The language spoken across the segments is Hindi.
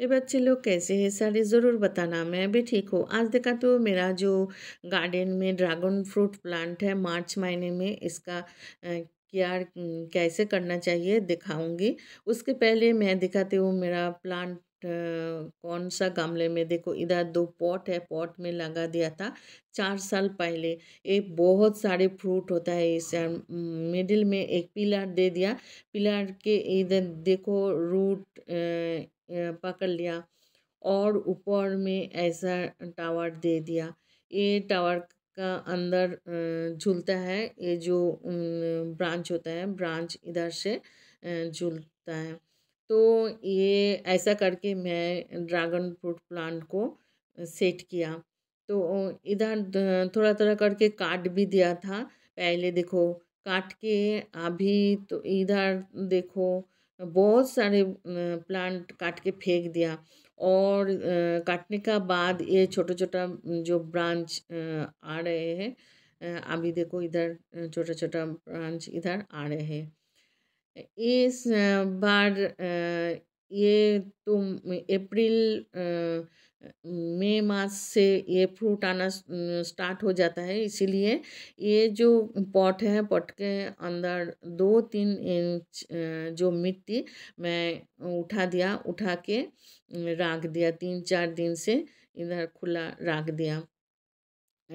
ये बच्चे लोग कैसे हैं सारे ज़रूर बताना मैं भी ठीक हूँ आज देखा तो मेरा जो गार्डन में ड्रैगन फ्रूट प्लांट है मार्च महीने में इसका केयर कैसे करना चाहिए दिखाऊंगी उसके पहले मैं दिखाती हूँ मेरा प्लांट कौन सा गमले में देखो इधर दो पॉट है पॉट में लगा दिया था चार साल पहले एक बहुत सारे फ्रूट होता है इस मिडिल में एक पिलर दे दिया पिलर के इधर देखो रूट पकड़ लिया और ऊपर में ऐसा टावर दे दिया ये टावर का अंदर झूलता है ये जो ब्रांच होता है ब्रांच इधर से झूलता है तो ये ऐसा करके मैं ड्रैगन फ्रूट प्लांट को सेट किया तो इधर थोड़ा थोड़ा करके काट भी दिया था पहले देखो काट के अभी तो इधर देखो बहुत सारे प्लांट काट के फेंक दिया और काटने का बाद ये छोटा छोटा जो ब्रांच आ रहे हैं अभी देखो इधर छोटा छोटा ब्रांच इधर आ रहे हैं इस बार ये तो अप्रैल मई मास से ये फ्रूट आना स्टार्ट हो जाता है इसीलिए ये जो पॉट है पॉट के अंदर दो तीन इंच जो मिट्टी मैं उठा दिया उठा के रख दिया तीन चार दिन से इधर खुला रख दिया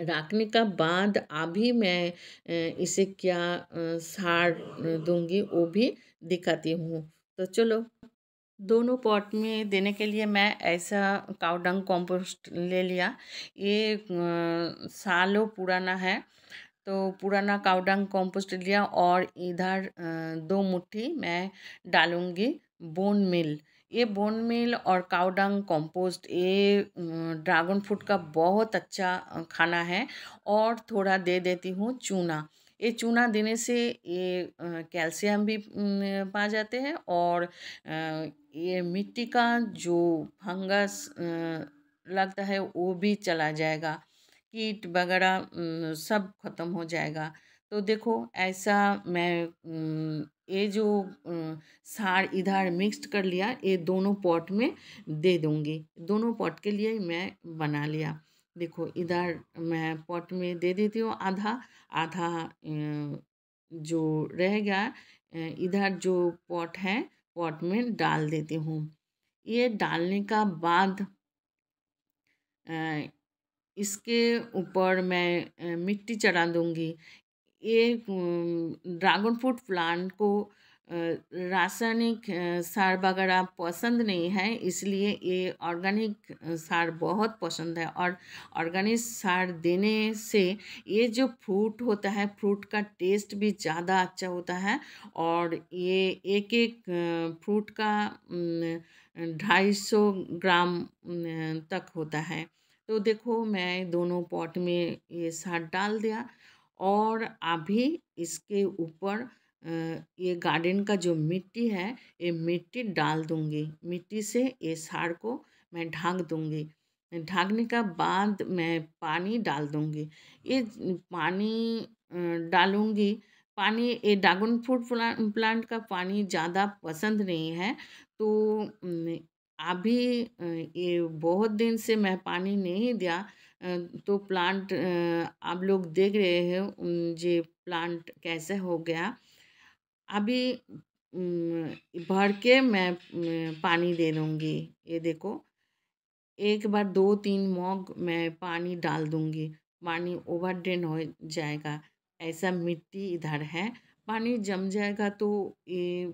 रखने का बाद अभी मैं इसे क्या साड़ दूंगी वो भी दिखाती हूँ तो चलो दोनों पॉट में देने के लिए मैं ऐसा काउडंग कंपोस्ट ले लिया ये सालों पुराना है तो पुराना काउडंग कंपोस्ट लिया और इधर दो मुट्ठी मैं डालूँगी बोन मिल ये बोन मिल और काउडंग कंपोस्ट ये ड्रैगन फ्रूट का बहुत अच्छा खाना है और थोड़ा दे देती हूँ चूना ये चूना देने से ये कैल्शियम भी पा जाते हैं और ये मिट्टी का जो फंगस लगता है वो भी चला जाएगा कीट वगैरह सब खत्म हो जाएगा तो देखो ऐसा मैं ये जो सार इधर मिक्स्ड कर लिया ये दोनों पॉट में दे दूँगी दोनों पॉट के लिए मैं बना लिया देखो इधर मैं पॉट में दे देती हूँ आधा आधा जो रह गया इधर जो पॉट है पॉट में डाल देती हूँ ये डालने का बाद इसके ऊपर मैं मिट्टी चढ़ा दूँगी ये ड्रैगन फ्रूट प्लांट को रासायनिक सार वगैरह पसंद नहीं है इसलिए ये ऑर्गेनिक सार बहुत पसंद है और ऑर्गेनिक सार देने से ये जो फ्रूट होता है फ्रूट का टेस्ट भी ज़्यादा अच्छा होता है और ये एक एक फ्रूट का ढाई सौ ग्राम तक होता है तो देखो मैं दोनों पॉट में ये सार डाल दिया और अभी इसके ऊपर ये गार्डन का जो मिट्टी है ये मिट्टी डाल दूंगी मिट्टी से ये साड़ को मैं ढाँक दूँगी ढाँकने का बाद मैं पानी डाल दूँगी ये पानी डालूंगी पानी ये ड्रागन फ्रूट प्लांट का पानी ज़्यादा पसंद नहीं है तो अभी ये बहुत दिन से मैं पानी नहीं दिया तो प्लांट आप लोग देख रहे हैं जे प्लांट कैसे हो गया अभी भर के मैं पानी दे दूँगी ये देखो एक बार दो तीन मॉग मैं पानी डाल दूँगी पानी ओवर ड्रेन हो जाएगा ऐसा मिट्टी इधर है पानी जम जाएगा तो ये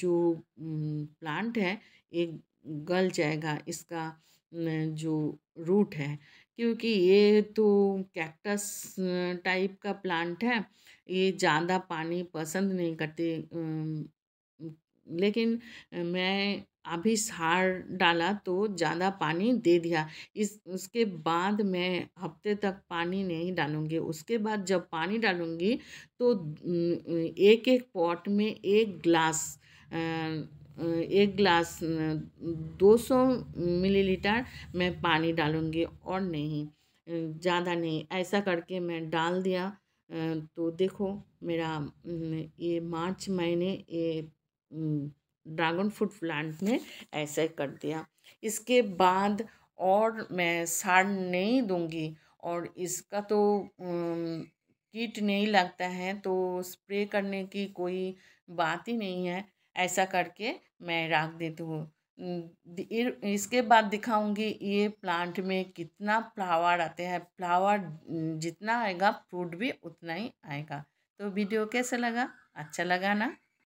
जो प्लांट है ये गल जाएगा इसका जो रूट है क्योंकि ये तो कैक्टस टाइप का प्लांट है ये ज़्यादा पानी पसंद नहीं करते लेकिन मैं अभी सार डाला तो ज़्यादा पानी दे दिया इस उसके बाद मैं हफ्ते तक पानी नहीं डालूँगी उसके बाद जब पानी डालूँगी तो एक एक पॉट में एक ग्लास एक ग्लास 200 मिलीलीटर मैं पानी डालूँगी और नहीं ज़्यादा नहीं ऐसा करके मैं डाल दिया तो देखो मेरा ये मार्च महीने ये ड्रैगन फ्रूट प्लांट में ऐसे कर दिया इसके बाद और मैं साड़ नहीं दूंगी और इसका तो कीट नहीं लगता है तो स्प्रे करने की कोई बात ही नहीं है ऐसा करके मैं रख देती हूँ इसके बाद दिखाऊंगी ये प्लांट में कितना फ्लावर आते हैं फ्लावर जितना आएगा फ्रूट भी उतना ही आएगा तो वीडियो कैसे लगा अच्छा लगा ना